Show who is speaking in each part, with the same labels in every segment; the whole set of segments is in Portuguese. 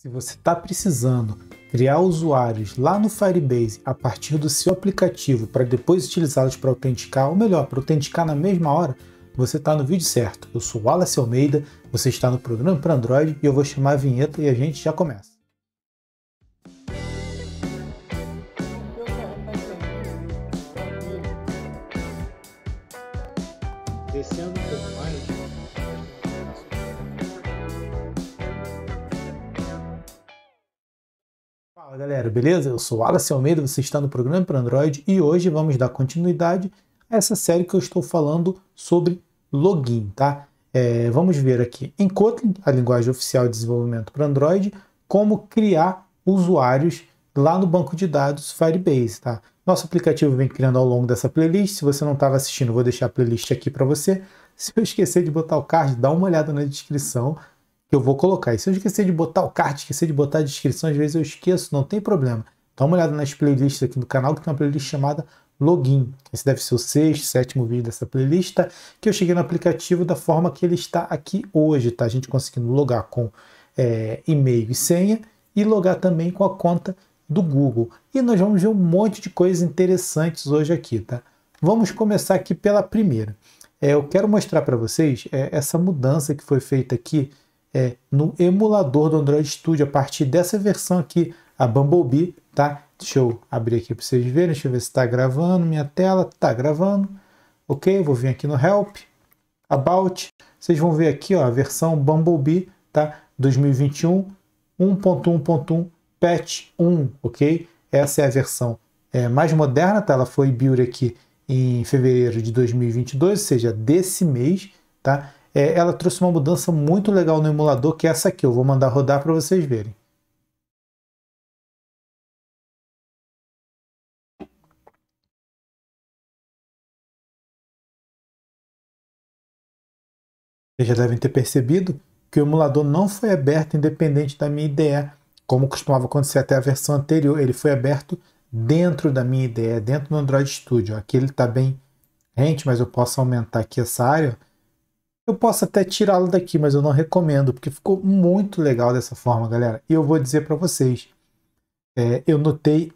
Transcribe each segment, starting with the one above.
Speaker 1: Se você está precisando criar usuários lá no Firebase a partir do seu aplicativo para depois utilizá-los para autenticar, ou melhor, para autenticar na mesma hora, você está no vídeo certo. Eu sou Wallace Almeida, você está no programa para Android e eu vou chamar a vinheta e a gente já começa. beleza? Eu sou Wallace Almeida, você está no programa para Android e hoje vamos dar continuidade a essa série que eu estou falando sobre login, tá? É, vamos ver aqui em Kotlin, a linguagem oficial de desenvolvimento para Android, como criar usuários lá no banco de dados Firebase, tá? Nosso aplicativo vem criando ao longo dessa playlist. Se você não estava assistindo, vou deixar a playlist aqui para você. Se eu esquecer de botar o card, dá uma olhada na descrição, que eu vou colocar. E se eu esquecer de botar o card, esquecer de botar a descrição, às vezes eu esqueço, não tem problema. Dá uma olhada nas playlists aqui no canal, que tem uma playlist chamada Login. Esse deve ser o sexto, sétimo vídeo dessa playlist, que eu cheguei no aplicativo da forma que ele está aqui hoje, tá? A gente conseguindo logar com é, e-mail e senha e logar também com a conta do Google. E nós vamos ver um monte de coisas interessantes hoje aqui, tá? Vamos começar aqui pela primeira. É, eu quero mostrar para vocês é, essa mudança que foi feita aqui é, no emulador do Android Studio, a partir dessa versão aqui, a Bumblebee, tá? Deixa eu abrir aqui para vocês verem, deixa eu ver se está gravando minha tela, tá gravando, ok? Vou vir aqui no Help, About, vocês vão ver aqui ó, a versão Bumblebee, tá? 2021, 1.1.1, patch 1, ok? Essa é a versão é, mais moderna, tá? Ela foi build aqui em fevereiro de 2022, ou seja, desse mês, tá? é, ela trouxe uma mudança muito legal no emulador, que é essa aqui. Eu vou mandar rodar para
Speaker 2: vocês verem. Vocês já devem ter percebido que o emulador não foi aberto independente
Speaker 1: da minha IDE, como costumava acontecer até a versão anterior. Ele foi aberto dentro da minha IDE, dentro do Android Studio. Aqui ele está bem rente, mas eu posso aumentar aqui essa área. Eu posso até tirá-lo daqui, mas eu não recomendo, porque ficou muito legal dessa forma, galera. E eu vou dizer para vocês, é, eu notei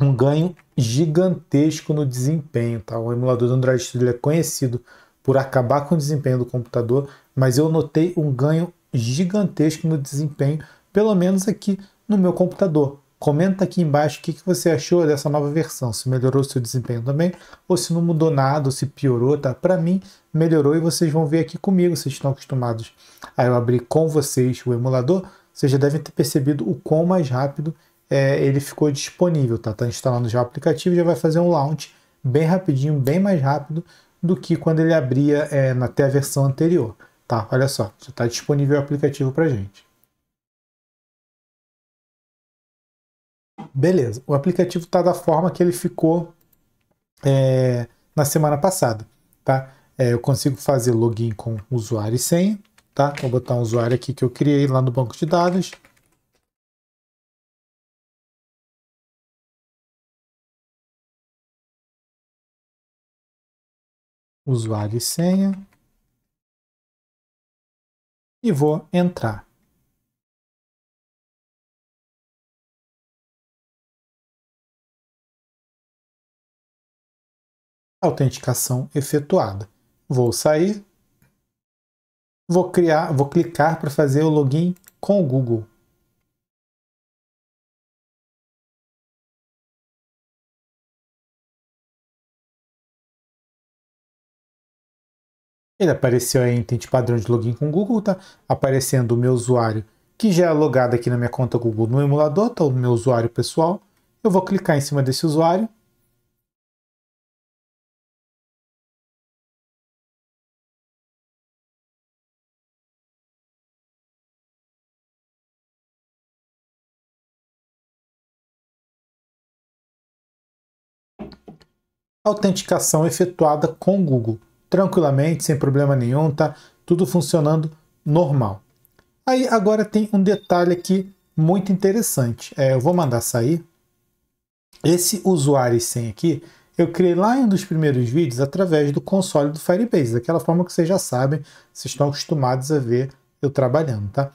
Speaker 1: um ganho gigantesco no desempenho, tá? O emulador do Android Studio é conhecido por acabar com o desempenho do computador, mas eu notei um ganho gigantesco no desempenho, pelo menos aqui no meu computador. Comenta aqui embaixo o que, que você achou dessa nova versão, se melhorou o seu desempenho também, ou se não mudou nada, ou se piorou, tá? Para mim, melhorou e vocês vão ver aqui comigo, vocês estão acostumados a eu abrir com vocês o emulador, vocês já devem ter percebido o quão mais rápido é, ele ficou disponível, tá? Tá instalando já o aplicativo, já vai fazer um launch bem rapidinho, bem mais rápido do que quando ele abria é, até a versão anterior, tá? Olha só, já está disponível o aplicativo para gente. Beleza, o aplicativo está da forma que ele ficou é, na semana passada, tá? É, eu consigo
Speaker 2: fazer login com usuário e senha, tá? Vou botar um usuário aqui que eu criei lá no banco de dados. Usuário e senha. E vou entrar. Autenticação efetuada. Vou sair. Vou criar, vou clicar para fazer o login com o Google. Ele apareceu aí em padrão de login com o Google, tá aparecendo o meu usuário que já é logado aqui na minha conta Google no emulador, tá o meu usuário pessoal. Eu vou clicar em cima desse usuário autenticação efetuada com o Google. Tranquilamente, sem
Speaker 1: problema nenhum, tá tudo funcionando normal. Aí agora tem um detalhe aqui muito interessante. É, eu vou mandar sair. Esse usuário sem aqui, eu criei lá em um dos primeiros vídeos através do console do Firebase, daquela forma que vocês já sabem, vocês estão acostumados a ver eu trabalhando, tá?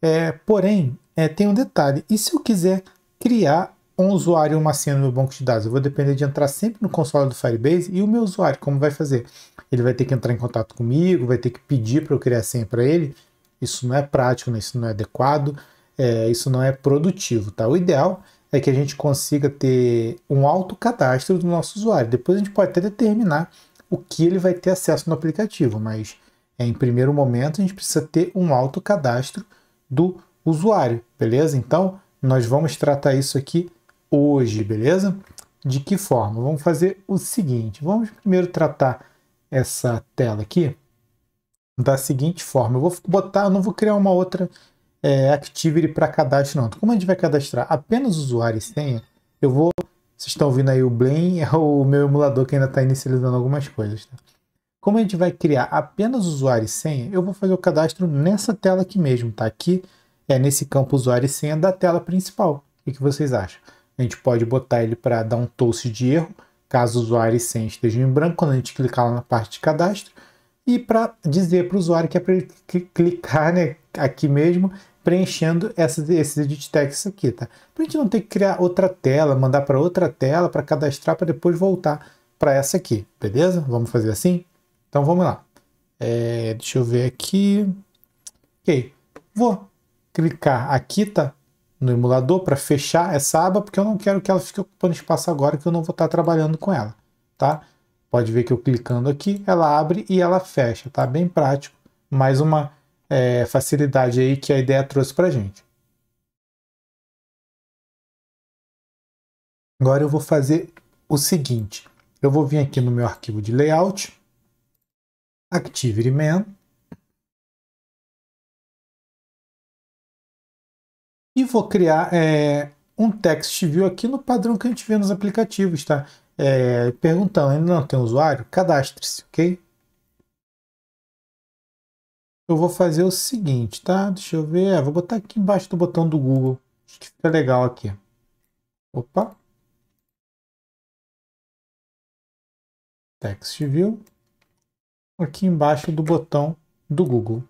Speaker 1: É, porém, é, tem um detalhe, e se eu quiser criar um usuário e uma senha no meu banco de dados. Eu vou depender de entrar sempre no console do Firebase e o meu usuário, como vai fazer? Ele vai ter que entrar em contato comigo, vai ter que pedir para eu criar a senha para ele. Isso não é prático, né? isso não é adequado, é, isso não é produtivo. Tá? O ideal é que a gente consiga ter um autocadastro do nosso usuário. Depois a gente pode até determinar o que ele vai ter acesso no aplicativo, mas é, em primeiro momento a gente precisa ter um autocadastro do usuário, beleza? Então nós vamos tratar isso aqui hoje, beleza? De que forma? Vamos fazer o seguinte, vamos primeiro tratar essa tela aqui da seguinte forma. Eu vou botar, eu não vou criar uma outra é, Activity para cadastro, não. como a gente vai cadastrar apenas usuário e senha, eu vou. Vocês estão ouvindo aí o Blame, é o meu emulador que ainda está inicializando algumas coisas. Tá? Como a gente vai criar apenas usuário e senha, eu vou fazer o cadastro nessa tela aqui mesmo, tá? Aqui é nesse campo usuário e senha da tela principal. O que vocês acham? a gente pode botar ele para dar um toast de erro, caso o usuário e senha estejam em branco, quando a gente clicar lá na parte de cadastro, e para dizer para o usuário que é para ele clicar né, aqui mesmo, preenchendo esses edit text aqui, tá? Para a gente não ter que criar outra tela, mandar para outra tela para cadastrar, para depois voltar para essa aqui, beleza? Vamos fazer assim? Então vamos lá. É, deixa eu ver aqui. Ok, vou clicar aqui, tá? no emulador para fechar essa aba, porque eu não quero que ela fique ocupando espaço agora que eu não vou estar tá trabalhando com ela, tá? Pode ver que eu clicando aqui, ela abre e ela fecha,
Speaker 2: tá? Bem prático, mais uma é, facilidade aí que a ideia trouxe para gente. Agora eu vou fazer o seguinte, eu vou vir aqui no meu arquivo de layout, Activity Man, e vou criar é, um text view aqui no padrão que a gente vê nos aplicativos,
Speaker 1: tá? É, perguntando, ainda não tem usuário? Cadastre-se, ok? Eu vou fazer o seguinte, tá? Deixa eu ver, é, vou botar aqui embaixo do
Speaker 2: botão do Google, acho que fica legal aqui. Opa! Text View, aqui embaixo do botão do Google.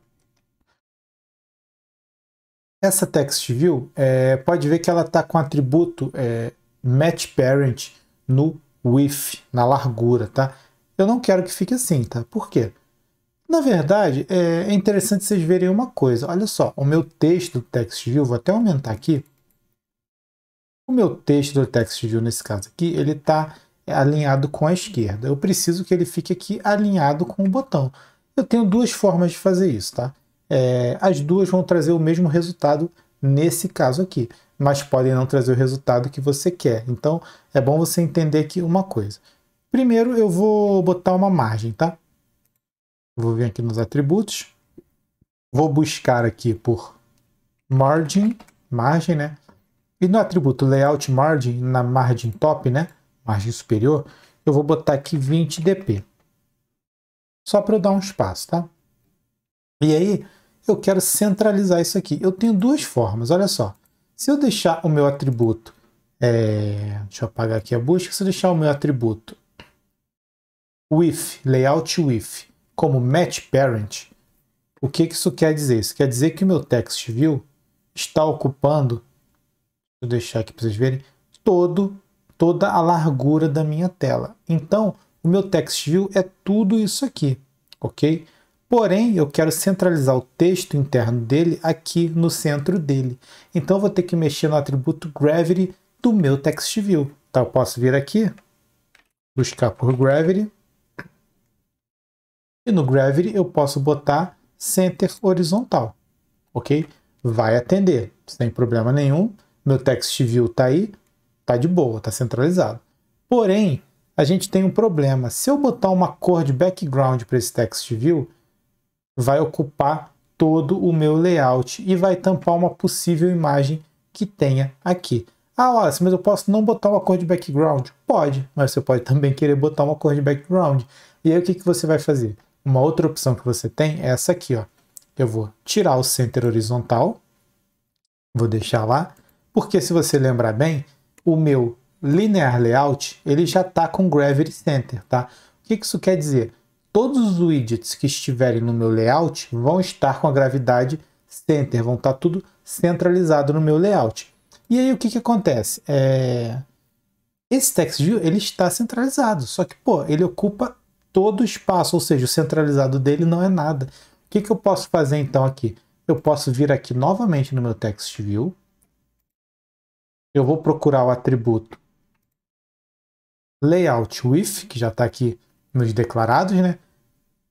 Speaker 2: Essa
Speaker 1: text é, pode ver que ela está com atributo é, Match Parent no width, na largura, tá? Eu não quero que fique assim, tá? Por quê? Na verdade, é, é interessante vocês verem uma coisa. Olha só, o meu texto do view vou até aumentar aqui. O meu texto do view nesse caso aqui, ele está alinhado com a esquerda. Eu preciso que ele fique aqui alinhado com o botão. Eu tenho duas formas de fazer isso, tá? É, as duas vão trazer o mesmo resultado nesse caso aqui, mas podem não trazer o resultado que você quer. Então é bom você entender aqui uma coisa. Primeiro eu vou botar uma margem, tá? Vou vir aqui nos atributos, vou buscar aqui por margin, margem, né? E no atributo layout margin, na margem top, né? Margem superior, eu vou botar aqui 20 dp. Só para eu dar um espaço, tá? E aí, eu quero centralizar isso aqui. Eu tenho duas formas, olha só. Se eu deixar o meu atributo, é... deixa eu apagar aqui a busca, se eu deixar o meu atributo with, layout with, como match parent, o que, que isso quer dizer? Isso quer dizer que o meu text view está ocupando, deixa eu deixar aqui para vocês verem, todo, toda a largura da minha tela. Então, o meu text view é tudo isso aqui, ok? Porém, eu quero centralizar o texto interno dele aqui no centro dele. Então, vou ter que mexer no atributo Gravity do meu TextView. Então, tá, eu posso vir aqui, buscar por Gravity. E no Gravity, eu posso botar Center Horizontal. Ok? Vai atender, sem problema nenhum. Meu TextView está aí, está de boa, está centralizado. Porém, a gente tem um problema. Se eu botar uma cor de background para esse TextView vai ocupar todo o meu layout e vai tampar uma possível imagem que tenha aqui. Ah, Wallace, mas eu posso não botar uma cor de background? Pode, mas você pode também querer botar uma cor de background. E aí o que, que você vai fazer? Uma outra opção que você tem é essa aqui, ó. Eu vou tirar o center horizontal, vou deixar lá, porque se você lembrar bem, o meu linear layout ele já está com gravity center, tá? O que, que isso quer dizer? todos os widgets que estiverem no meu layout vão estar com a gravidade center, vão estar tá tudo centralizado no meu layout. E aí o que, que acontece? É... Esse TextView ele está centralizado, só que pô, ele ocupa todo o espaço, ou seja, o centralizado dele não é nada. O que, que eu posso fazer então aqui? Eu posso vir aqui novamente no meu view, eu vou procurar o atributo Layout With, que já está aqui nos declarados, né?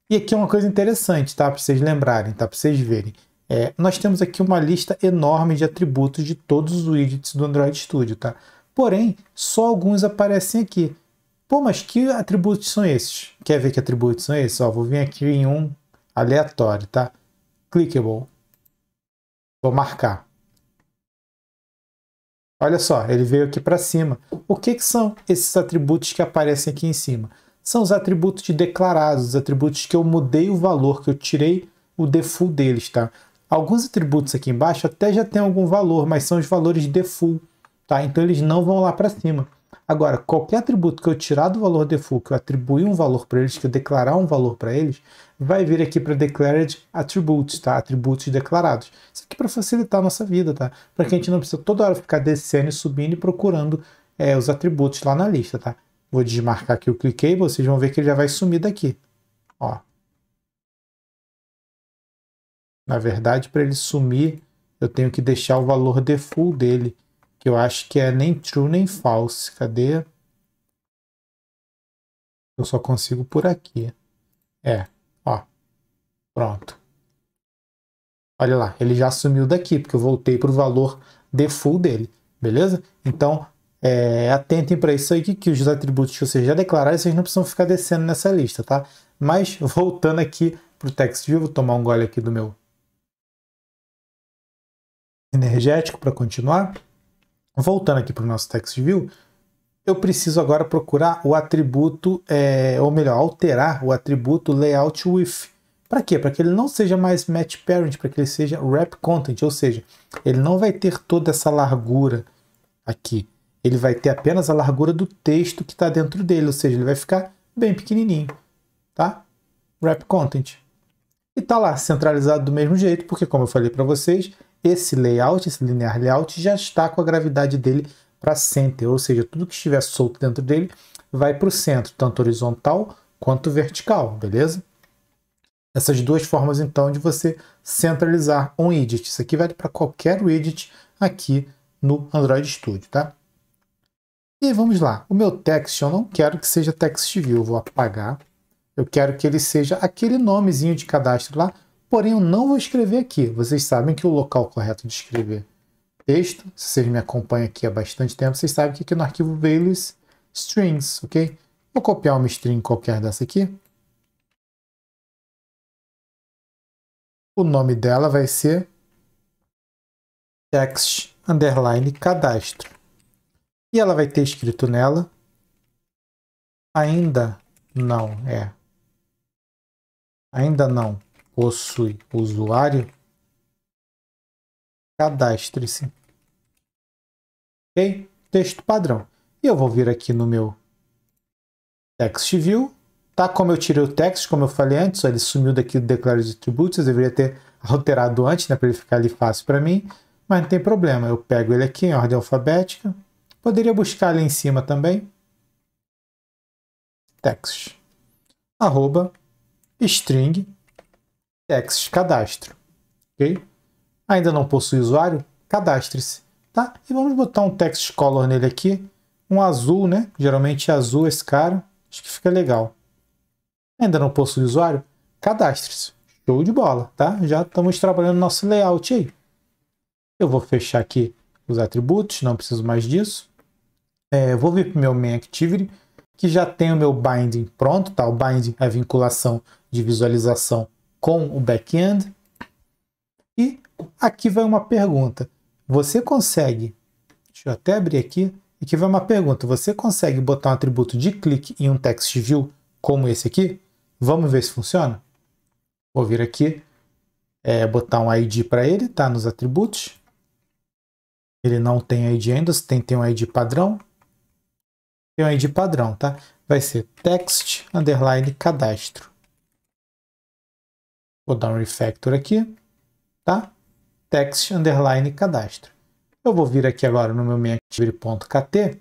Speaker 1: E aqui é uma coisa interessante, tá? Para vocês lembrarem, tá? Para vocês verem. É, nós temos aqui uma lista enorme de atributos de todos os widgets do Android Studio, tá? Porém, só alguns aparecem aqui. Pô, mas que atributos são esses? Quer ver que atributos são esses? Ó, vou vir aqui em um aleatório, tá? Clickable. Vou marcar. Olha só, ele veio aqui para cima. O que, que são esses atributos que aparecem aqui em cima? são os atributos de declarados, os atributos que eu mudei o valor, que eu tirei o default deles, tá? Alguns atributos aqui embaixo até já tem algum valor, mas são os valores default, tá? Então eles não vão lá para cima. Agora, qualquer atributo que eu tirar do valor default, que eu atribuir um valor para eles, que eu declarar um valor para eles, vai vir aqui para declared attributes, tá? Atributos declarados. Isso aqui é para facilitar a nossa vida, tá? Para que a gente não precisa toda hora ficar descendo e subindo e procurando é, os atributos lá na lista, tá? Vou desmarcar que eu cliquei, vocês vão ver que ele já vai sumir daqui. Ó. Na verdade, para ele sumir, eu tenho que deixar o valor default dele, que eu acho que é nem true nem false. Cadê? Eu só consigo por aqui. É, ó. Pronto. Olha lá, ele já sumiu daqui, porque eu voltei para o valor default dele, beleza? Então, é, atentem para isso aí, que, que os atributos que vocês já declararam, vocês não precisam ficar descendo nessa lista, tá? Mas voltando aqui para o TextView, vou tomar um gole aqui do meu energético para continuar. Voltando aqui para o nosso TextView, eu preciso agora procurar o atributo, é, ou melhor, alterar o atributo layout with. Para quê? Para que ele não seja mais match parent, para que ele seja wrap content, ou seja, ele não vai ter toda essa largura aqui ele vai ter apenas a largura do texto que está dentro dele, ou seja, ele vai ficar bem pequenininho, tá? Wrap Content. E tá lá, centralizado do mesmo jeito, porque como eu falei para vocês, esse layout, esse linear layout, já está com a gravidade dele para center, ou seja, tudo que estiver solto dentro dele vai para o centro, tanto horizontal quanto vertical, beleza? Essas duas formas, então, de você centralizar um widget. Isso aqui vale para qualquer widget aqui no Android Studio, tá? E vamos lá, o meu text eu não quero que seja text view. eu vou apagar. Eu quero que ele seja aquele nomezinho de cadastro lá, porém eu não vou escrever aqui. Vocês sabem que o local correto de escrever texto, se vocês me acompanham aqui há bastante tempo, vocês sabem que aqui no arquivo Baileys strings,
Speaker 2: ok? Vou copiar uma string qualquer dessa aqui. O nome dela vai ser
Speaker 1: text underline cadastro. E ela vai ter escrito nela.
Speaker 2: Ainda não é. Ainda não possui usuário. Cadastre-se.
Speaker 1: Ok? Texto padrão. E eu vou vir aqui no meu text view. Tá? Como eu tirei o text, como eu falei antes, ele sumiu daqui do de tributos. Eu deveria ter alterado antes, né? Para ele ficar ali fácil para mim. Mas não tem problema. Eu pego ele aqui em ordem alfabética. Poderia buscar ali em cima também. Texas. Arroba string Texas cadastro. Ok? Ainda não possui usuário? Cadastre-se. Tá? E vamos botar um text color nele aqui. Um azul, né? Geralmente é azul esse cara. Acho que fica legal. Ainda não possui usuário? Cadastre-se. Show de bola, tá? Já estamos trabalhando nosso layout aí. Eu vou fechar aqui os atributos, não preciso mais disso é, vou vir para o meu main activity, que já tem o meu binding pronto, tá? O binding é a vinculação de visualização com o backend E aqui vai uma pergunta. Você consegue, deixa eu até abrir aqui, aqui vai uma pergunta. Você consegue botar um atributo de clique em um text view como esse aqui? Vamos ver se funciona? Vou vir aqui, é, botar um ID para ele, tá? Nos atributos. Ele não tem ID ainda, você tem tem um ID padrão é o ID padrão, tá? Vai ser text underline cadastro. Vou dar um refactor aqui, tá? Text underline cadastro. Eu vou vir aqui agora no meu MainActivity.kt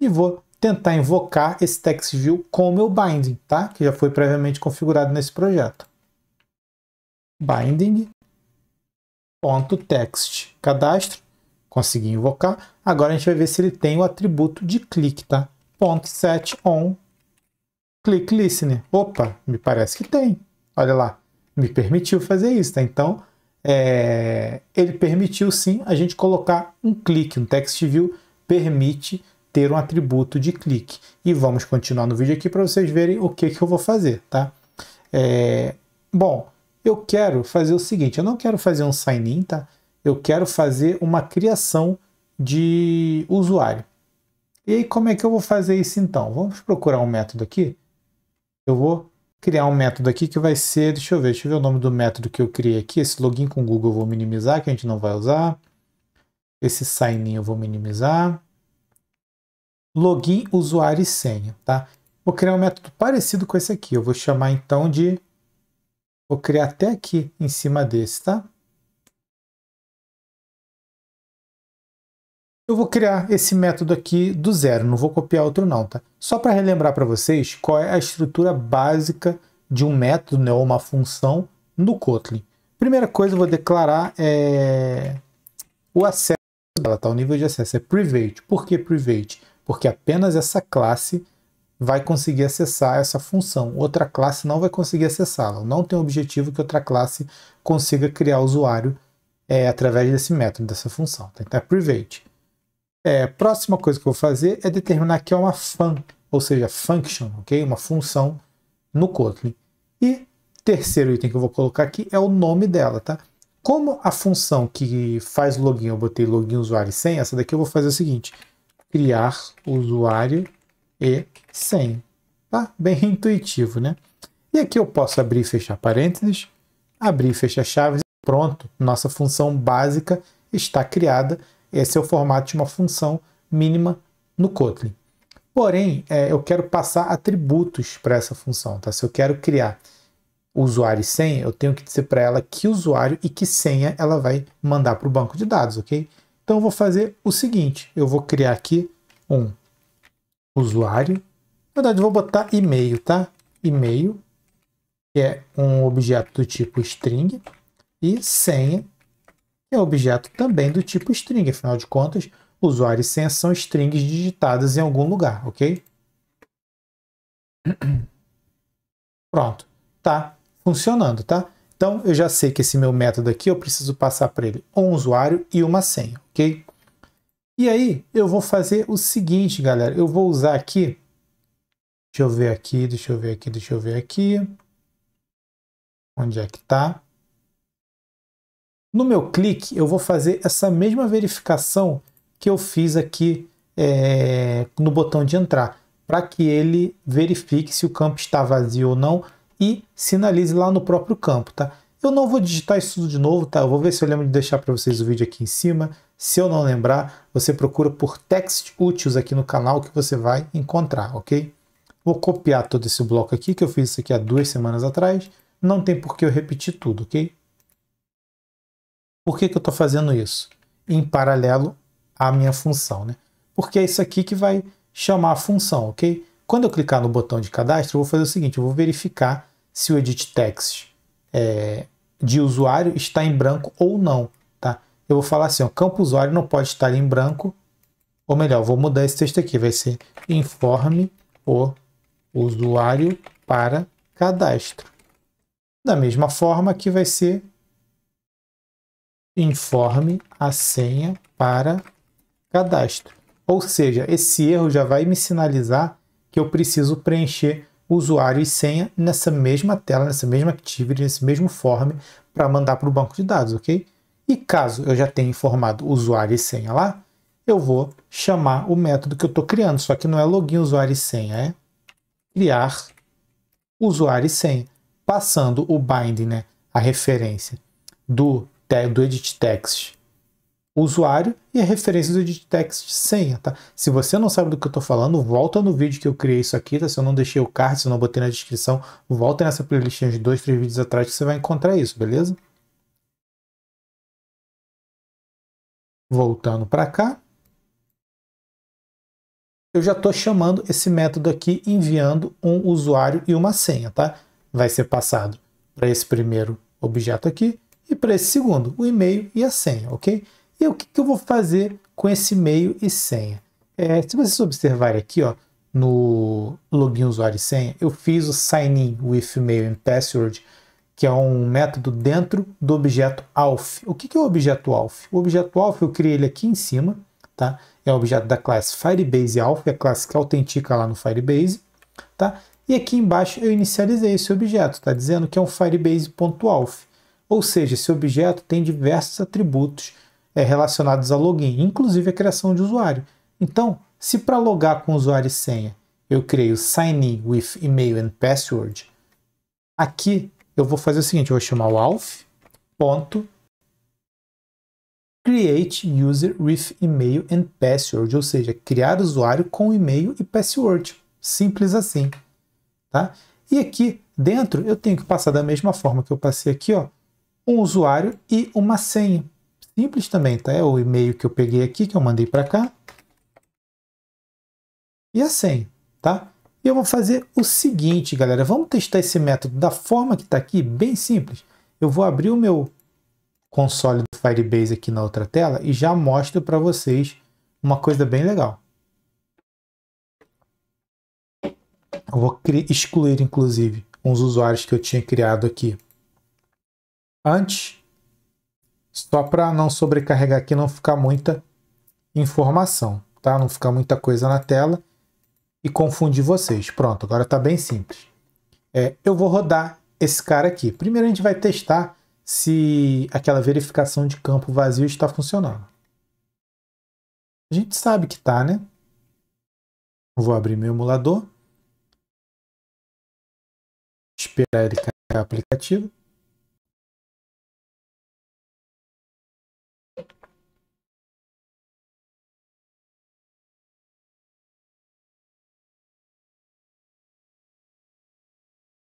Speaker 1: e vou tentar invocar esse TextView com o meu binding, tá? Que já foi previamente configurado nesse projeto. Binding.text cadastro. Consegui invocar. Agora a gente vai ver se ele tem o atributo de clique, tá? set click listener. Opa, me parece que tem. Olha lá, me permitiu fazer isso, tá? Então, é, ele permitiu sim a gente colocar um clique. Um text view permite ter um atributo de clique. E vamos continuar no vídeo aqui para vocês verem o que, que eu vou fazer, tá? É, bom, eu quero fazer o seguinte, eu não quero fazer um sign-in, tá? Eu quero fazer uma criação de usuário. E aí, como é que eu vou fazer isso então? Vamos procurar um método aqui. Eu vou criar um método aqui que vai ser, deixa eu ver, deixa eu ver o nome do método que eu criei aqui. Esse login com Google eu vou minimizar, que a gente não vai usar. Esse sign in eu vou minimizar. Login, usuário e senha, tá? Vou criar um método parecido com esse aqui. Eu vou chamar então de... Vou criar até aqui em cima desse, tá? Eu vou criar esse método aqui do zero, não vou copiar outro não, tá? Só para relembrar para vocês qual é a estrutura básica de um método né, ou uma função no Kotlin. Primeira coisa, eu vou declarar é, o acesso dela, tá? O nível de acesso é private. Por que private? Porque apenas essa classe vai conseguir acessar essa função. Outra classe não vai conseguir acessá-la. Não tem objetivo que outra classe consiga criar usuário é, através desse método, dessa função. Tá? Então é private. É, próxima coisa que eu vou fazer é determinar que é uma fun, ou seja, function, ok? Uma função no Kotlin. E terceiro item que eu vou colocar aqui é o nome dela, tá? Como a função que faz login, eu botei login usuário e senha, essa daqui eu vou fazer o seguinte, criar usuário e senha, tá? Bem intuitivo, né? E aqui eu posso abrir e fechar parênteses, abrir e fechar chaves, pronto, nossa função básica está criada esse é o formato de uma função mínima no Kotlin. Porém, é, eu quero passar atributos para essa função. Tá? Se eu quero criar usuário e senha, eu tenho que dizer para ela que usuário e que senha ela vai mandar para o banco de dados, ok? Então, eu vou fazer o seguinte, eu vou criar aqui um usuário, na verdade, eu vou botar e-mail, tá? E-mail, que é um objeto do tipo string, e senha, é objeto também do tipo string, afinal de contas, usuário e senha são strings digitadas em algum lugar, ok? Pronto, tá funcionando, tá? Então, eu já sei que esse meu método aqui, eu preciso passar para ele um usuário e uma senha, ok? E aí, eu vou fazer o seguinte, galera, eu vou usar aqui, deixa eu ver aqui, deixa eu ver aqui, deixa eu ver aqui, onde é que tá? No meu clique, eu vou fazer essa mesma verificação que eu fiz aqui é, no botão de entrar, para que ele verifique se o campo está vazio ou não e sinalize lá no próprio campo, tá? Eu não vou digitar isso tudo de novo, tá? Eu vou ver se eu lembro de deixar para vocês o vídeo aqui em cima. Se eu não lembrar, você procura por text úteis aqui no canal que você vai encontrar, ok? Vou copiar todo esse bloco aqui, que eu fiz isso aqui há duas semanas atrás. Não tem por que eu repetir tudo, ok? Por que, que eu estou fazendo isso? Em paralelo à minha função, né? Porque é isso aqui que vai chamar a função, ok? Quando eu clicar no botão de cadastro, eu vou fazer o seguinte, eu vou verificar se o edit text é, de usuário está em branco ou não, tá? Eu vou falar assim, o campo usuário não pode estar em branco, ou melhor, vou mudar esse texto aqui, vai ser informe o usuário para cadastro. Da mesma forma que vai ser informe a senha para cadastro. Ou seja, esse erro já vai me sinalizar que eu preciso preencher usuário e senha nessa mesma tela, nessa mesma activity, nesse mesmo form para mandar para o banco de dados, ok? E caso eu já tenha informado usuário e senha lá, eu vou chamar o método que eu estou criando, só que não é login usuário e senha, é criar usuário e senha, passando o bind, né, a referência do do edit text usuário e a referência do edit text senha, tá? Se você não sabe do que eu tô falando, volta no vídeo que eu criei isso aqui, tá? Se eu não deixei o card, se eu não botei na descrição, volta nessa playlist de dois, três vídeos atrás que você vai
Speaker 2: encontrar isso, beleza? Voltando para cá, eu já estou chamando esse método
Speaker 1: aqui, enviando um usuário e uma senha, tá? Vai ser passado para esse primeiro objeto aqui, e para esse segundo, o e-mail e a senha, ok? E o que, que eu vou fazer com esse e-mail e senha? É, se vocês observarem aqui, ó, no login usuário e senha, eu fiz o sign in with email and password, que é um método dentro do objeto ALF. O que, que é o objeto ALF? O objeto ALF eu criei ele aqui em cima, tá? É o objeto da classe Firebase ALF, é a classe que autentica lá no Firebase, tá? E aqui embaixo eu inicializei esse objeto, tá dizendo que é um firebase.alf. Ou seja, esse objeto tem diversos atributos é, relacionados a login, inclusive a criação de usuário. Então, se para logar com usuário e senha eu creio sign in with email and password, aqui eu vou fazer o seguinte, eu vou chamar o alf ponto create user with email and password, ou seja, criar usuário com e-mail e password. Simples assim, tá? E aqui dentro eu tenho que passar da mesma forma que eu passei aqui, ó, um usuário e uma senha. Simples também, tá? É o e-mail que eu peguei aqui, que eu mandei para cá. E a senha, tá? E eu vou fazer o seguinte, galera. Vamos testar esse método da forma que está aqui, bem simples. Eu vou abrir o meu console do Firebase aqui na outra tela e já mostro para vocês uma coisa bem legal. Eu vou excluir, inclusive, uns usuários que eu tinha criado aqui antes, só para não sobrecarregar aqui, não ficar muita informação, tá? Não ficar muita coisa na tela e confundir vocês. Pronto, agora está bem simples. É, eu vou rodar esse cara aqui. Primeiro a gente vai testar se aquela verificação de campo vazio está funcionando.
Speaker 2: A gente sabe que está, né? Vou abrir meu emulador. Esperar ele carregar o aplicativo.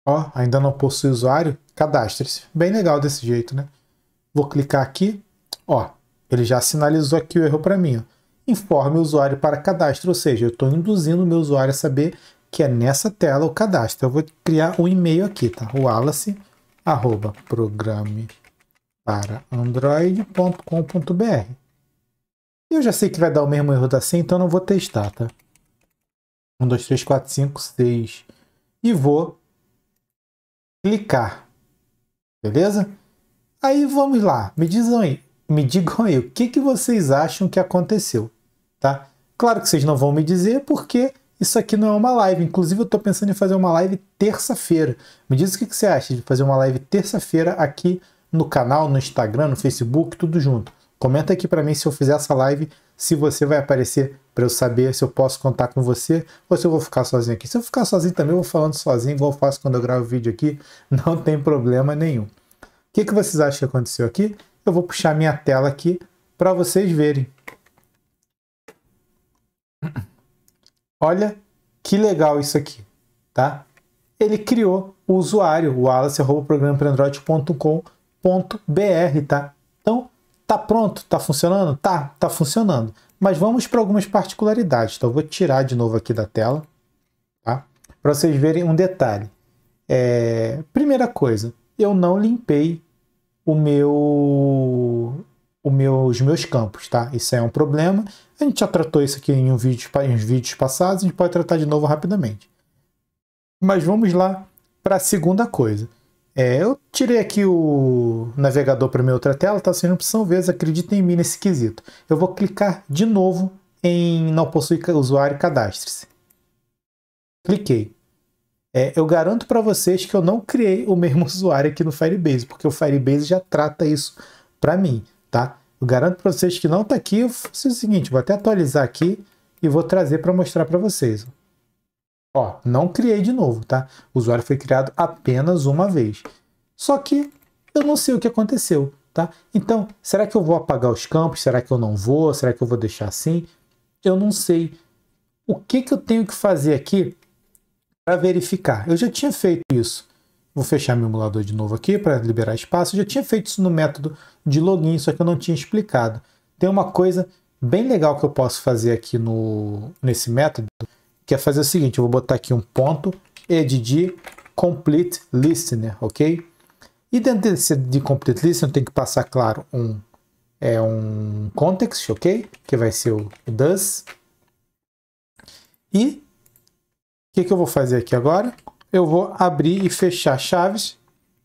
Speaker 2: Ó, ainda não possui usuário? Cadastre-se.
Speaker 1: Bem legal desse jeito, né? Vou clicar aqui. Ó, ele já sinalizou aqui o erro para mim. Informe o usuário para cadastro, ou seja, eu estou induzindo o meu usuário a saber que é nessa tela o cadastro. Eu vou criar um e-mail aqui, tá? Wallace, arroba, programe para android.com.br. Eu já sei que vai dar o mesmo erro da senha, então não vou testar, tá? 1, 2, 3, 4, 5, 6. E vou clicar. Beleza? Aí vamos lá, me dizam aí, me digam aí o que, que vocês acham que aconteceu, tá? Claro que vocês não vão me dizer porque isso aqui não é uma live. Inclusive, eu estou pensando em fazer uma live terça-feira. Me diz o que, que você acha de fazer uma live terça-feira aqui no canal, no Instagram, no Facebook, tudo junto. Comenta aqui para mim se eu fizer essa live, se você vai aparecer para eu saber se eu posso contar com você ou se eu vou ficar sozinho aqui. Se eu ficar sozinho também, eu vou falando sozinho, igual eu faço quando eu gravo vídeo aqui, não tem problema nenhum. O que, que vocês acham que aconteceu aqui? Eu vou puxar minha tela aqui para vocês verem. Olha que legal isso aqui, tá? Ele criou o usuário, o Wallace, arroba programa para Android.com.br, tá? Então, tá pronto? Tá funcionando? Tá, tá funcionando. Mas vamos para algumas particularidades. Então, eu vou tirar de novo aqui da tela, tá? Para vocês verem um detalhe. É... Primeira coisa, eu não limpei o meu, o meu, os meus campos, tá? Isso é um problema. A gente já tratou isso aqui em, um vídeo, em uns vídeos passados, a gente pode tratar de novo rapidamente. Mas vamos lá para a segunda coisa. É, eu tirei aqui o navegador para minha outra tela, está sendo opção vez, acredita em mim nesse quesito. Eu vou clicar de novo em não possui usuário cadastre-se. Cliquei. É, eu garanto para vocês que eu não criei o mesmo usuário aqui no Firebase, porque o Firebase já trata isso para mim, tá? Eu garanto para vocês que não está aqui. Eu faço o seguinte, vou até atualizar aqui e vou trazer para mostrar para vocês. Ó, não criei de novo, tá? O usuário foi criado apenas uma vez. Só que eu não sei o que aconteceu, tá? Então, será que eu vou apagar os campos? Será que eu não vou? Será que eu vou deixar assim? Eu não sei. O que, que eu tenho que fazer aqui para verificar? Eu já tinha feito isso. Vou fechar meu emulador de novo aqui para liberar espaço. Eu já tinha feito isso no método de login, só que eu não tinha explicado. Tem uma coisa bem legal que eu posso fazer aqui no, nesse método que é fazer o seguinte, eu vou botar aqui um ponto, edit complete listener, ok? E dentro desse de complete listener tem que passar, claro, um, é, um context, ok? Que vai ser o does. E o que, que eu vou fazer aqui agora? Eu vou abrir e fechar chaves,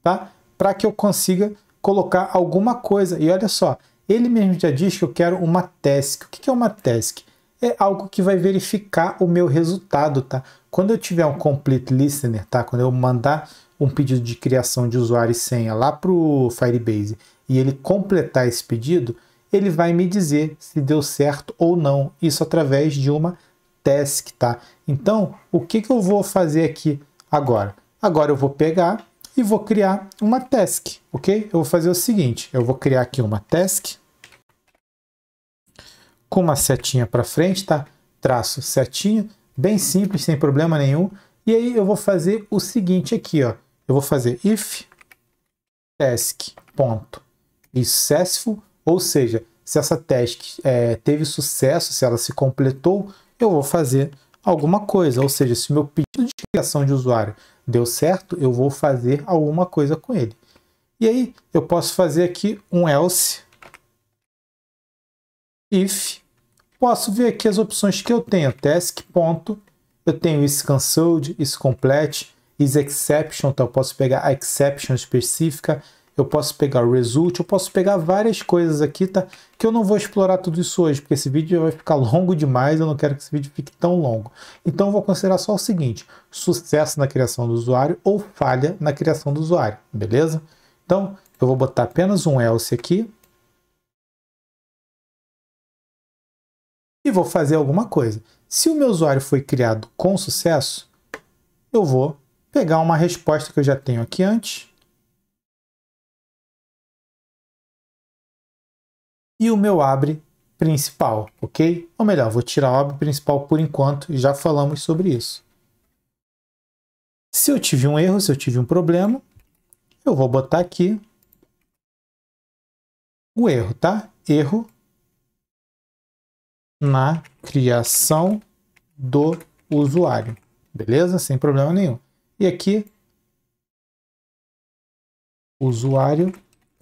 Speaker 1: tá? Para que eu consiga colocar alguma coisa. E olha só, ele mesmo já diz que eu quero uma task. O que, que é uma task? é algo que vai verificar o meu resultado, tá? Quando eu tiver um complete listener, tá? Quando eu mandar um pedido de criação de usuário e senha lá para o Firebase e ele completar esse pedido, ele vai me dizer se deu certo ou não, isso através de uma task, tá? Então, o que, que eu vou fazer aqui agora? Agora eu vou pegar e vou criar uma task, ok? Eu vou fazer o seguinte, eu vou criar aqui uma task, com uma setinha para frente, tá? Traço setinha, bem simples, sem problema nenhum. E aí eu vou fazer o seguinte aqui, ó. Eu vou fazer if task ponto successful, ou seja, se essa task é, teve sucesso, se ela se completou, eu vou fazer alguma coisa. Ou seja, se o meu pedido de criação de usuário deu certo, eu vou fazer alguma coisa com ele. E aí eu posso fazer aqui um else if, posso ver aqui as opções que eu tenho. Task, Eu tenho is cancelled, is complete, is exception, então eu posso pegar a exception específica, eu posso pegar o result, eu posso pegar várias coisas aqui, tá? Que eu não vou explorar tudo isso hoje, porque esse vídeo vai ficar longo demais, eu não quero que esse vídeo fique tão longo. Então eu vou considerar só o seguinte, sucesso na criação do usuário ou falha na criação do usuário, beleza? Então eu vou botar apenas um else aqui, e vou fazer alguma coisa. Se o meu usuário foi criado com sucesso,
Speaker 2: eu vou pegar uma resposta que eu já tenho aqui antes. E o meu abre principal, ok? Ou melhor, vou tirar o abre principal por enquanto, já falamos sobre isso. Se eu tive um erro, se eu tive um problema, eu vou botar aqui o erro, tá? Erro na criação do usuário. Beleza? Sem problema nenhum. E aqui, usuário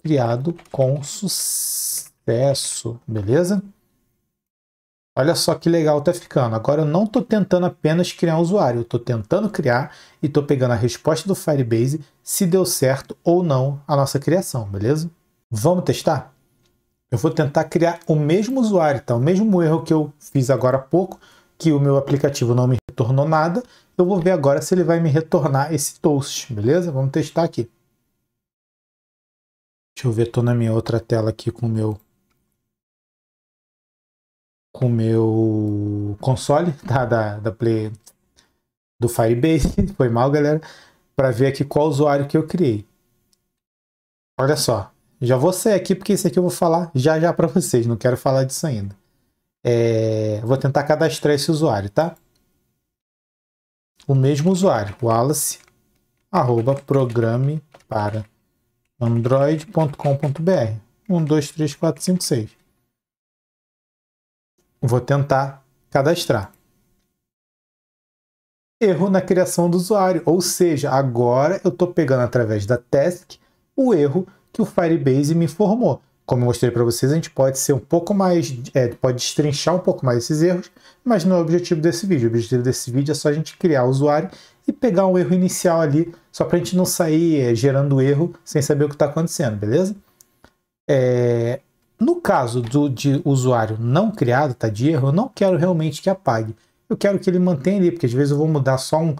Speaker 1: criado com sucesso. Beleza? Olha só que legal tá ficando. Agora eu não estou tentando apenas criar um usuário, eu estou tentando criar e estou pegando a resposta do Firebase se deu certo ou não a nossa criação, beleza? Vamos testar? eu vou tentar criar o mesmo usuário, tá? O mesmo erro que eu fiz agora há pouco, que o meu aplicativo não me retornou nada, eu vou ver agora se ele vai me retornar esse toast, beleza? Vamos testar aqui. Deixa eu ver, estou na minha outra tela aqui com o meu com o meu console tá, da, da Play do Firebase, foi mal galera, para ver aqui qual usuário que eu criei. Olha só, já vou ser aqui, porque isso aqui eu vou falar já já para vocês, não quero falar disso ainda. É, vou tentar cadastrar esse usuário, tá? O mesmo usuário, wallace, arroba, programe para android.com.br 1, 2, 3, 4, 5, 6. Vou tentar cadastrar. Erro na criação do usuário, ou seja, agora eu estou pegando através da task o erro que o Firebase me informou. Como eu mostrei para vocês, a gente pode ser um pouco mais, é, pode destrinchar um pouco mais esses erros, mas não é o objetivo desse vídeo. O objetivo desse vídeo é só a gente criar o usuário e pegar um erro inicial ali, só para a gente não sair é, gerando erro sem saber o que está acontecendo, beleza? É, no caso do, de usuário não criado, tá de erro, eu não quero realmente que apague. Eu quero que ele mantenha ali, porque às vezes eu vou mudar só um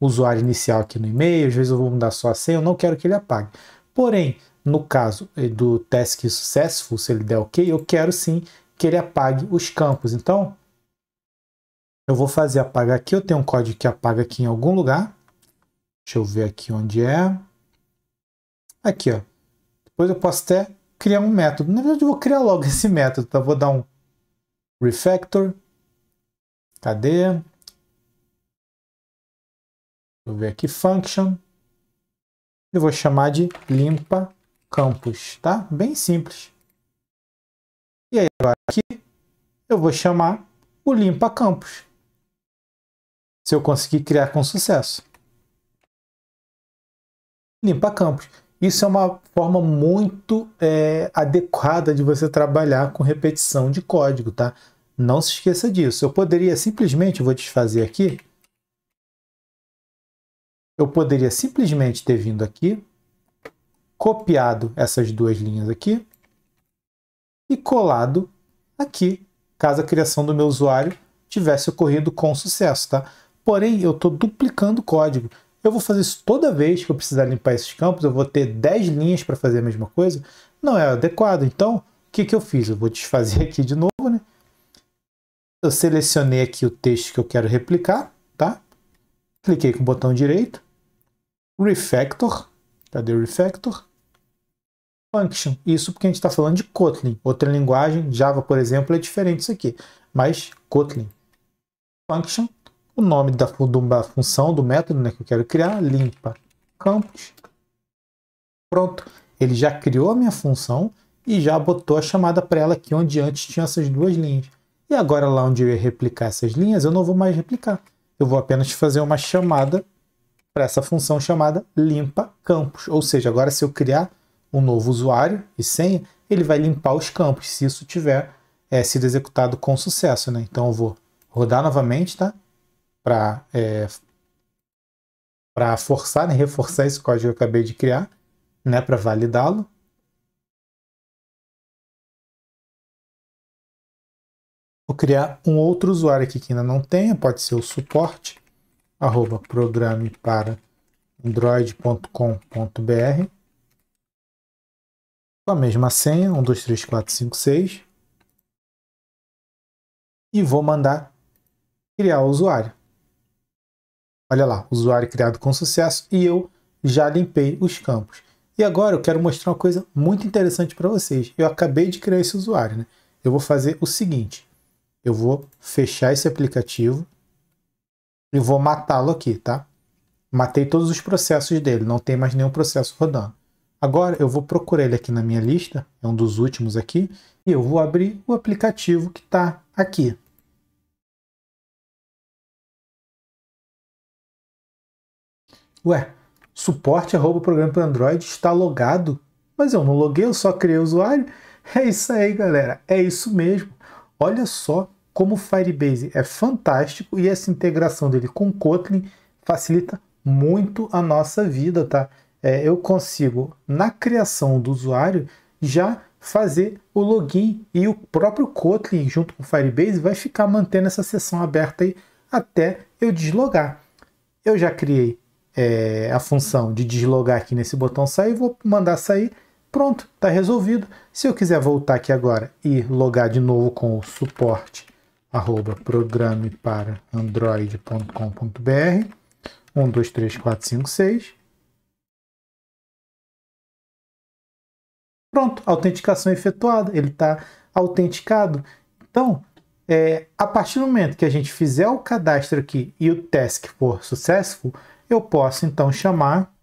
Speaker 1: usuário inicial aqui no e-mail, às vezes eu vou mudar só a senha, eu não quero que ele apague. Porém, no caso eh, do task successful, se ele der OK, eu quero sim que ele apague os campos. Então, eu vou fazer apagar aqui. Eu tenho um código que apaga aqui em algum lugar. Deixa eu ver aqui onde é. Aqui, ó. Depois eu posso até criar um método. Na verdade, eu vou criar logo esse método. Então, Vou dar um refactor. Cadê? Vou ver aqui function. Eu vou chamar de limpa campos, tá? Bem simples. E aí agora aqui eu vou chamar o limpa campos. Se eu conseguir criar com sucesso. Limpa campos. Isso é uma forma muito é, adequada de você trabalhar com repetição de código, tá? Não se esqueça disso. Eu poderia simplesmente, vou desfazer aqui. Eu poderia simplesmente ter vindo aqui, copiado essas duas linhas aqui e colado aqui, caso a criação do meu usuário tivesse ocorrido com sucesso, tá? Porém, eu estou duplicando o código. Eu vou fazer isso toda vez que eu precisar limpar esses campos, eu vou ter 10 linhas para fazer a mesma coisa. Não é adequado. Então, o que, que eu fiz? Eu vou desfazer aqui de novo, né? Eu selecionei aqui o texto que eu quero replicar, tá? Cliquei com o botão direito, refactor, cadê o refactor? function. Isso porque a gente está falando de Kotlin. Outra linguagem, Java, por exemplo, é diferente disso aqui. Mas Kotlin. Function, o nome da, da função, do método né, que eu quero criar, limpa campos. Pronto. Ele já criou a minha função e já botou a chamada para ela aqui, onde antes tinha essas duas linhas. E agora lá onde eu ia replicar essas linhas, eu não vou mais replicar. Eu vou apenas fazer uma chamada para essa função chamada limpa campos. Ou seja, agora se eu criar um novo usuário e senha, ele vai limpar os campos, se isso tiver é, sido executado com sucesso. Né? Então eu vou rodar novamente, tá? Para é,
Speaker 2: para forçar, né? reforçar esse código que eu acabei de criar, né? Para validá-lo. Vou criar um outro usuário aqui que ainda não tenha, pode ser o suporte, arroba
Speaker 1: programe para android.com.br
Speaker 2: com a mesma senha, 1, 2, 3, 4, 5, 6. E vou mandar criar o usuário. Olha
Speaker 1: lá, usuário criado com sucesso e eu já limpei os campos. E agora eu quero mostrar uma coisa muito interessante para vocês. Eu acabei de criar esse usuário, né? Eu vou fazer o seguinte, eu vou fechar esse aplicativo e vou matá-lo aqui, tá? Matei todos os processos dele, não tem mais nenhum processo rodando. Agora eu vou
Speaker 2: procurar ele aqui na minha lista, é um dos últimos aqui, e eu vou abrir o aplicativo que está aqui. Ué, suporte arroba programa para Android está logado,
Speaker 1: mas eu não loguei, eu só criei o usuário. É isso aí, galera, é isso mesmo. Olha só como o Firebase é fantástico e essa integração dele com Kotlin facilita muito a nossa vida, tá? é, eu consigo, na criação do usuário, já fazer o login e o próprio Kotlin, junto com o Firebase, vai ficar mantendo essa sessão aberta aí até eu deslogar. Eu já criei é, a função de deslogar aqui nesse botão sair, vou mandar sair, pronto, está resolvido. Se eu quiser voltar aqui agora e logar de novo com o suporte arroba programe para android.com.br
Speaker 2: 1, 2, 3, 4, 5, 6 Pronto, autenticação efetuada, ele está autenticado. Então,
Speaker 1: é, a partir do momento que a gente fizer o cadastro aqui e o task for successful, eu posso então chamar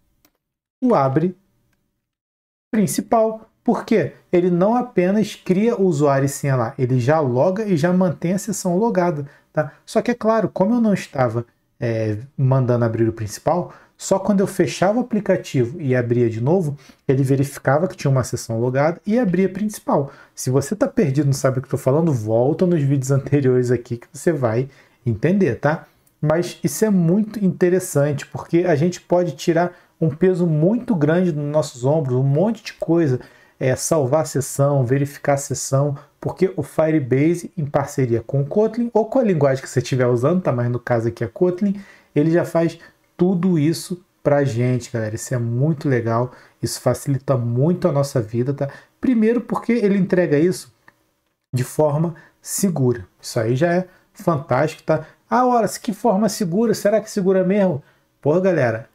Speaker 1: o abre principal, porque ele não apenas cria o usuário e senha lá, ele já loga e já mantém a sessão logada. Tá? Só que é claro, como eu não estava é, mandando abrir o principal, só quando eu fechava o aplicativo e abria de novo, ele verificava que tinha uma sessão logada e abria principal. Se você está perdido, não sabe o que estou falando, volta nos vídeos anteriores aqui que você vai entender, tá? Mas isso é muito interessante porque a gente pode tirar um peso muito grande dos nossos ombros, um monte de coisa, é, salvar a sessão, verificar a sessão, porque o Firebase, em parceria com o Kotlin, ou com a linguagem que você estiver usando, tá? mas no caso aqui é Kotlin, ele já faz tudo isso a gente, galera. Isso é muito legal, isso facilita muito a nossa vida, tá? Primeiro porque ele entrega isso de forma segura. Isso aí já é fantástico, tá? Ah, ora, que forma segura? Será que segura mesmo? Pô, galera,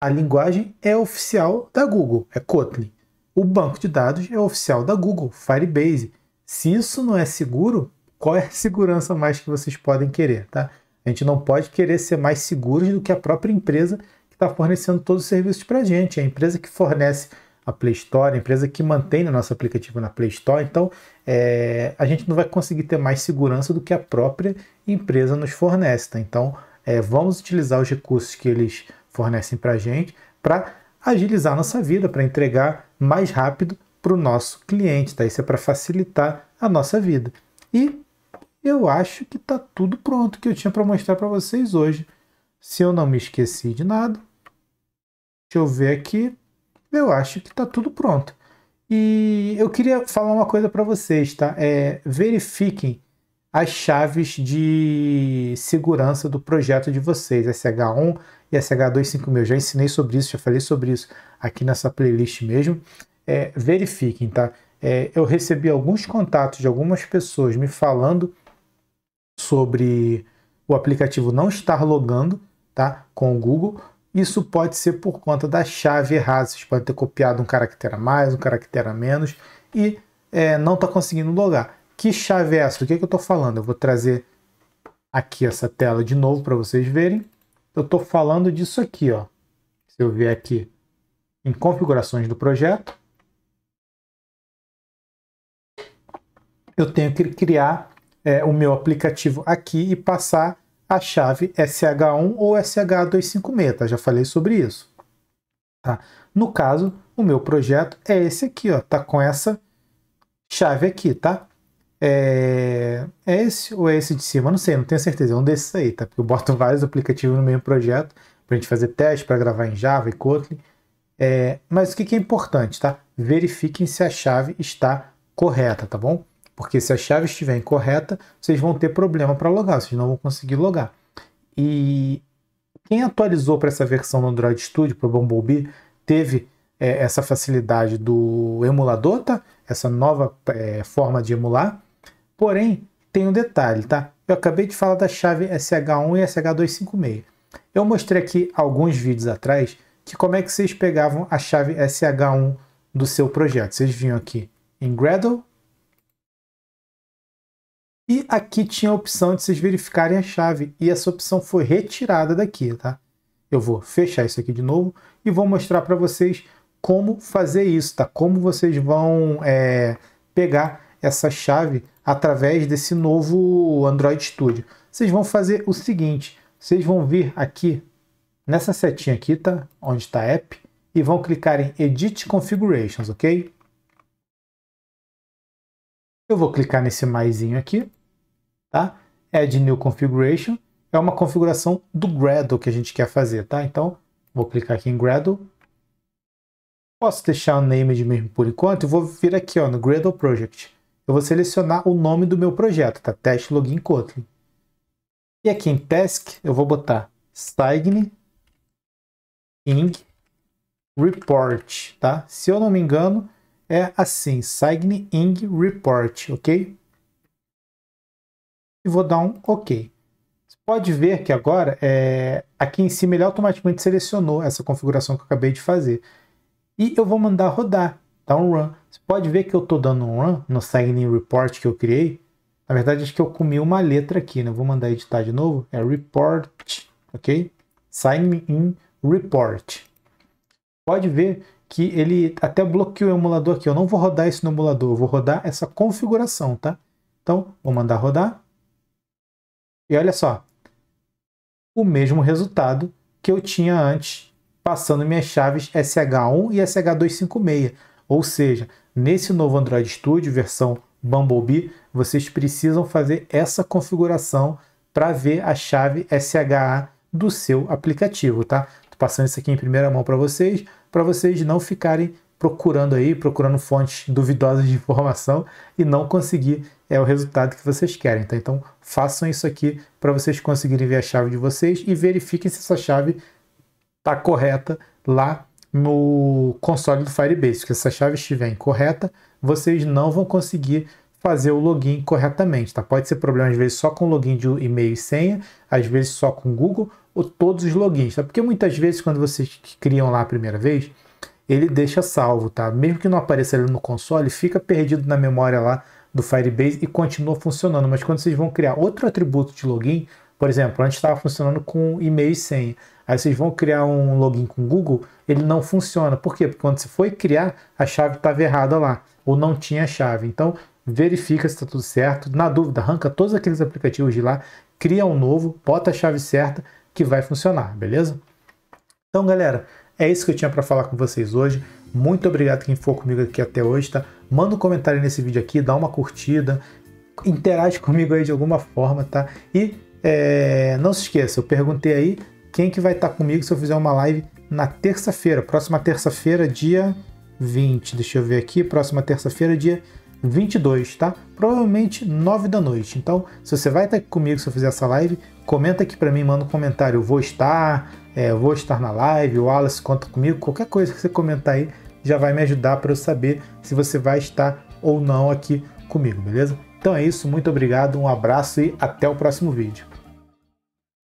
Speaker 1: a linguagem é oficial da Google, é Kotlin. O banco de dados é oficial da Google, Firebase. Se isso não é seguro, qual é a segurança mais que vocês podem querer, tá? A gente não pode querer ser mais seguros do que a própria empresa que está fornecendo todos os serviços para a gente. É a empresa que fornece a Play Store, a empresa que mantém o nosso aplicativo na Play Store. Então, é, a gente não vai conseguir ter mais segurança do que a própria empresa nos fornece. Tá? Então, é, vamos utilizar os recursos que eles fornecem para a gente para agilizar nossa vida, para entregar mais rápido para o nosso cliente. Tá? Isso é para facilitar a nossa vida. E eu acho que está tudo pronto que eu tinha para mostrar para vocês hoje. Se eu não me esqueci de nada, deixa eu ver aqui, eu acho que está tudo pronto. E eu queria falar uma coisa para vocês, tá? É, verifiquem as chaves de segurança do projeto de vocês, SH1 e SH25000. Já ensinei sobre isso, já falei sobre isso aqui nessa playlist mesmo. É, verifiquem, tá? É, eu recebi alguns contatos de algumas pessoas me falando sobre o aplicativo não estar logando tá, com o Google, isso pode ser por conta da chave errada. Vocês podem ter copiado um caractere a mais, um caractere a menos e é, não está conseguindo logar. Que chave é essa? O que, é que eu estou falando? Eu vou trazer aqui essa tela de novo para vocês verem. Eu estou falando disso aqui. Ó. Se eu vier aqui em configurações do projeto, eu tenho que criar é, o meu aplicativo aqui e passar a chave SH1 ou SH256, tá? Já falei sobre isso. Tá? No caso, o meu projeto é esse aqui, ó, tá com essa chave aqui, tá? É, é esse ou é esse de cima? Não sei, não tenho certeza. É um desses aí, tá? Porque eu boto vários aplicativos no mesmo projeto para a gente fazer teste, para gravar em Java e Kotlin. É, mas o que, que é importante, tá? Verifiquem se a chave está correta, tá bom? Porque se a chave estiver incorreta, vocês vão ter problema para logar, vocês não vão conseguir logar. E quem atualizou para essa versão do Android Studio, para o Bumblebee, teve é, essa facilidade do emulador, tá? Essa nova é, forma de emular. Porém, tem um detalhe, tá? Eu acabei de falar da chave SH1 e SH256. Eu mostrei aqui alguns vídeos atrás que como é que vocês pegavam a chave SH1 do seu projeto. Vocês vinham aqui em Gradle, e aqui tinha a opção de vocês verificarem a chave, e essa opção foi retirada daqui, tá? Eu vou fechar isso aqui de novo e vou mostrar para vocês como fazer isso, tá? Como vocês vão é, pegar essa chave através desse novo Android Studio. Vocês vão fazer o seguinte, vocês vão vir aqui nessa setinha aqui, tá? Onde está App, e vão clicar em Edit Configurations, ok? Eu vou clicar nesse maisinho aqui, tá? Add New Configuration. É uma configuração do Gradle que a gente quer fazer, tá? Então, vou clicar aqui em Gradle. Posso deixar o name de mesmo por enquanto. e vou vir aqui ó, no Gradle Project. Eu vou selecionar o nome do meu projeto, tá? Teste Login Kotlin. E aqui em Task, eu vou botar Sign in Report, tá? Se eu não me engano, é assim, Sign in Report, ok? E vou dar um OK. Você pode ver que agora, é, aqui em cima, ele automaticamente selecionou essa configuração que eu acabei de fazer. E eu vou mandar rodar, dar um run. Você pode ver que eu estou dando um run no Sign in Report que eu criei. Na verdade, acho que eu comi uma letra aqui, né? Vou mandar editar de novo. É report, ok? Sign in report. Pode ver que ele até bloqueou o emulador aqui. Eu não vou rodar isso no emulador, eu vou rodar essa configuração, tá? Então, vou mandar rodar. E olha só, o mesmo resultado que eu tinha antes, passando minhas chaves SH1 e SH256. Ou seja, nesse novo Android Studio, versão Bumblebee, vocês precisam fazer essa configuração para ver a chave SHA do seu aplicativo, tá? Tô passando isso aqui em primeira mão para vocês para vocês não ficarem procurando aí, procurando fontes duvidosas de informação e não conseguir é o resultado que vocês querem. Tá? Então façam isso aqui para vocês conseguirem ver a chave de vocês e verifiquem se essa chave está correta lá no console do Firebase. Se essa chave estiver incorreta, vocês não vão conseguir fazer o login corretamente, tá? Pode ser problema às vezes só com login de e-mail e senha, às vezes só com Google ou todos os logins, tá? Porque muitas vezes quando vocês criam lá a primeira vez, ele deixa salvo, tá? Mesmo que não apareça ali no console, fica perdido na memória lá do Firebase e continua funcionando. Mas quando vocês vão criar outro atributo de login, por exemplo, antes estava funcionando com e-mail e senha. Aí vocês vão criar um login com Google, ele não funciona. Por quê? Porque quando você foi criar, a chave estava errada lá, ou não tinha chave. Então, verifica se está tudo certo. Na dúvida, arranca todos aqueles aplicativos de lá, cria um novo, bota a chave certa que vai funcionar, beleza? Então, galera, é isso que eu tinha para falar com vocês hoje. Muito obrigado quem for comigo aqui até hoje, tá? Manda um comentário nesse vídeo aqui, dá uma curtida, interage comigo aí de alguma forma, tá? E é, não se esqueça, eu perguntei aí quem que vai estar tá comigo se eu fizer uma live na terça-feira, próxima terça-feira, dia 20. Deixa eu ver aqui, próxima terça-feira, dia 22, tá? Provavelmente 9 da noite. Então, se você vai estar tá comigo se eu fizer essa live, Comenta aqui para mim, manda um comentário. Eu vou estar, é, eu vou estar na live, o Wallace conta comigo. Qualquer coisa que você comentar aí já vai me ajudar para eu saber se você vai estar ou não aqui comigo, beleza? Então é isso, muito obrigado, um abraço e até o próximo vídeo.